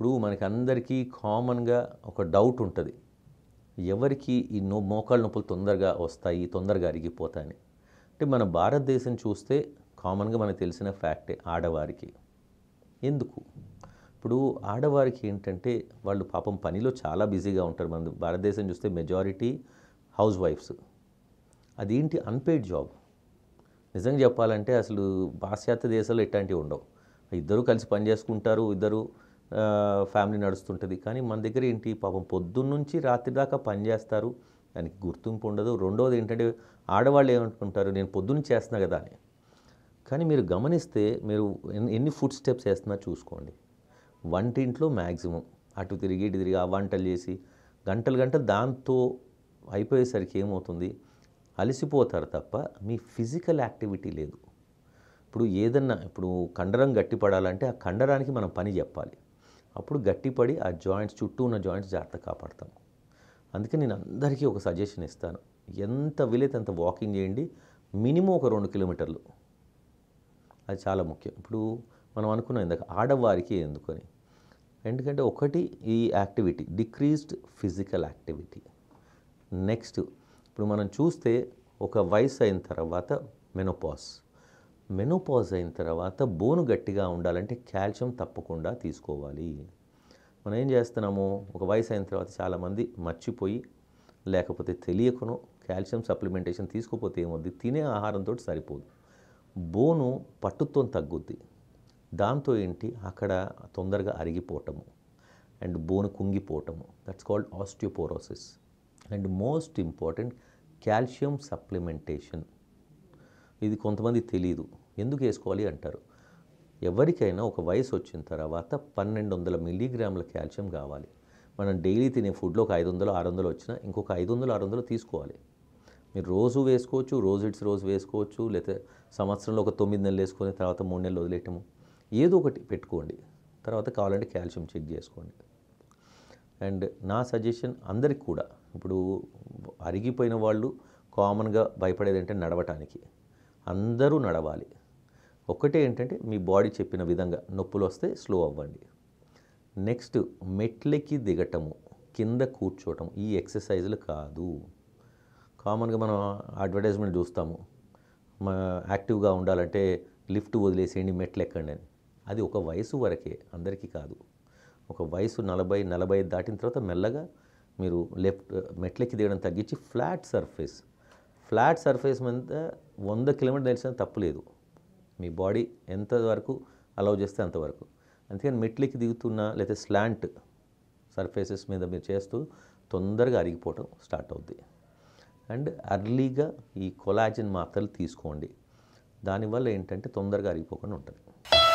ఇప్పుడు మనకి అందరికీ కామన్గా ఒక డౌట్ ఉంటుంది ఎవరికి ఈ నో మోకాళ్ళ నొప్పులు తొందరగా వస్తాయి తొందరగా అరిగిపోతాయని అంటే మన భారతదేశం చూస్తే కామన్గా మనకు తెలిసిన ఫ్యాక్టే ఆడవారికి ఎందుకు ఇప్పుడు ఆడవారికి ఏంటంటే వాళ్ళు పాపం పనిలో చాలా బిజీగా ఉంటారు మన భారతదేశం చూస్తే మెజారిటీ హౌస్ వైఫ్స్ అదేంటి అన్పెయిడ్ జాబ్ నిజంగా చెప్పాలంటే అసలు పాశ్చాత్య దేశాల్లో ఇట్లాంటివి ఉండవు ఇద్దరు కలిసి పని చేసుకుంటారు ఇద్దరు ఫ్యామిలీ నడుస్తుంటుంది కానీ మన దగ్గర ఏంటి పాపం పొద్దున్నుంచి రాత్రి దాకా పనిచేస్తారు దానికి గుర్తింపు ఉండదు రెండోది ఏంటంటే ఆడవాళ్ళు ఏమనుకుంటారు నేను పొద్దున్న చేస్తున్నా కదా అని కానీ మీరు గమనిస్తే మీరు ఎన్ని ఫుడ్ స్టెప్స్ వేస్తున్నా చూసుకోండి వంటింట్లో మ్యాక్సిమం అటు తిరిగి ఇటు తిరిగి ఆ వంటలు చేసి గంటలు గంట దాంతో అయిపోయేసరికి ఏమవుతుంది అలసిపోతారు తప్ప మీ ఫిజికల్ యాక్టివిటీ లేదు ఇప్పుడు ఏదన్నా ఇప్పుడు కండరం గట్టిపడాలంటే ఆ కండరానికి మనం పని చెప్పాలి అప్పుడు గట్టిపడి ఆ జాయింట్స్ చుట్టూ ఉన్న జాయింట్స్ జాగ్రత్త కాపాడతాం అందుకే నేను అందరికీ ఒక సజెషన్ ఇస్తాను ఎంత వీలైతే అంత వాకింగ్ చేయండి మినిమం ఒక రెండు కిలోమీటర్లు అది చాలా ముఖ్యం ఇప్పుడు మనం అనుకున్నాం ఇందాక ఆడవారికి ఎందుకని ఎందుకంటే ఒకటి ఈ activity decreased physical activity next ఇప్పుడు మనం చూస్తే ఒక వయసు అయిన తర్వాత మెనోపాస్ మెనోపాజ్ అయిన తర్వాత బోను గట్టిగా ఉండాలంటే కాల్షియం తప్పకుండా తీసుకోవాలి మనం ఏం చేస్తున్నాము ఒక వయసు అయిన తర్వాత చాలామంది మర్చిపోయి లేకపోతే తెలియకును కాల్షియం సప్లిమెంటేషన్ తీసుకోపోతే ఏమవుద్ది తినే ఆహారంతో సరిపోదు బోను పట్టుతో తగ్గుద్ది దాంతో ఏంటి అక్కడ తొందరగా అరిగిపోవటము అండ్ బోను కుంగిపోవటము that's called osteoporosis and most important calcium supplementation ఇది కొంతమంది తెలియదు ఎందుకు వేసుకోవాలి అంటారు ఎవరికైనా ఒక వయసు వచ్చిన తర్వాత పన్నెండు వందల మిల్లీగ్రాముల కాల్షియం కావాలి మనం డైలీ తినే ఫుడ్లో ఒక ఐదు వందలు ఆరు వందలు వచ్చినా ఇంకొక ఐదు వందలు ఆరు వందలు తీసుకోవాలి మీరు రోజు వేసుకోవచ్చు రోజు ఇట్స్ రోజు వేసుకోవచ్చు లేకపోతే సంవత్సరంలో ఒక తొమ్మిది నెలలు వేసుకొని తర్వాత మూడు నెలలు వదిలేయటము ఏదో ఒకటి పెట్టుకోండి తర్వాత కావాలంటే కాల్షియం చెక్ చేసుకోండి అండ్ నా సజెషన్ అందరికి కూడా ఇప్పుడు అరిగిపోయిన వాళ్ళు కామన్గా భయపడేది అంటే నడవటానికి అందరూ నడవాలి ఒకటే ఏంటంటే మీ బాడీ చెప్పిన విధంగా నొప్పులు వస్తే స్లో అవ్వండి నెక్స్ట్ మెట్లకి దిగటము కింద కూర్చోవటం ఈ ఎక్సర్సైజులు కాదు కామన్గా మనం అడ్వర్టైజ్మెంట్ చూస్తాము యాక్టివ్గా ఉండాలంటే లిఫ్ట్ వదిలేసేయండి మెట్లు ఎక్కండి అని అది ఒక వయసు వరకే అందరికీ కాదు ఒక వయసు నలభై నలభై దాటిన తర్వాత మెల్లగా మీరు లెఫ్ట్ మెట్లెక్కి దిగడం తగ్గించి ఫ్లాట్ సర్ఫేస్ ఫ్లాట్ సర్ఫేస్ మీద వంద కిలోమీటర్ నడిచినా తప్పులేదు మీ బాడీ ఎంత వరకు అలౌ చేస్తే అంతవరకు అందుకని మెట్లకి దిగుతున్న లేకపోతే స్లాంట్ సర్ఫేసెస్ మీద మీరు చేస్తూ తొందరగా అరిగిపోవటం స్టార్ట్ అవుద్ది అండ్ అర్లీగా ఈ కొలాజిన్ మాత్రలు తీసుకోండి దానివల్ల ఏంటంటే తొందరగా అరిగిపోకుండా ఉంటుంది